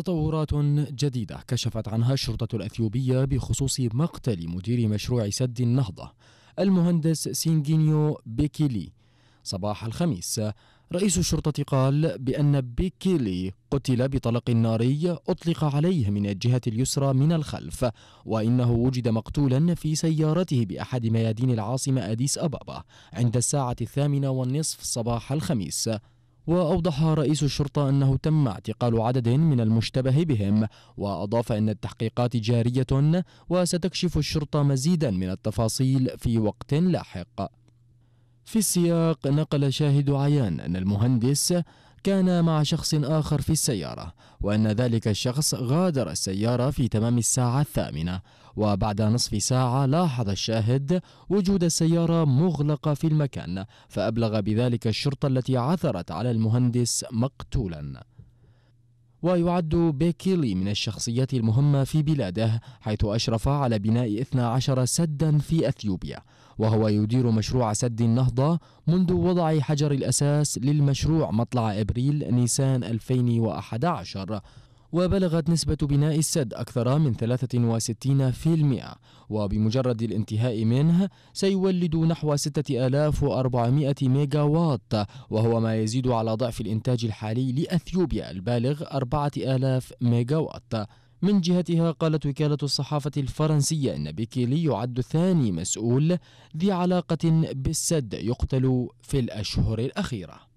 تطورات جديدة كشفت عنها الشرطة الأثيوبية بخصوص مقتل مدير مشروع سد النهضة المهندس سينجينيو بيكيلي صباح الخميس رئيس الشرطة قال بأن بيكيلي قتل بطلق ناري أطلق عليه من الجهة اليسرى من الخلف وإنه وجد مقتولا في سيارته بأحد ميادين العاصمة أديس أبابا عند الساعة الثامنة والنصف صباح الخميس وأوضح رئيس الشرطة أنه تم اعتقال عدد من المشتبه بهم وأضاف أن التحقيقات جارية وستكشف الشرطة مزيدا من التفاصيل في وقت لاحق في السياق نقل شاهد عيان أن المهندس كان مع شخص آخر في السيارة وأن ذلك الشخص غادر السيارة في تمام الساعة الثامنة وبعد نصف ساعة لاحظ الشاهد وجود السيارة مغلقة في المكان فأبلغ بذلك الشرطة التي عثرت على المهندس مقتولا ويعد بيكيلي من الشخصيات المهمة في بلاده حيث أشرف على بناء 12 سدا في أثيوبيا وهو يدير مشروع سد النهضة منذ وضع حجر الأساس للمشروع مطلع أبريل نيسان 2011 وبلغت نسبة بناء السد أكثر من 63% وبمجرد الانتهاء منه سيولد نحو 6400 ميجا واط وهو ما يزيد على ضعف الإنتاج الحالي لأثيوبيا البالغ 4000 ميجا واط من جهتها قالت وكالة الصحافة الفرنسية أن بيكيلي يعد ثاني مسؤول ذي علاقة بالسد يقتل في الأشهر الأخيرة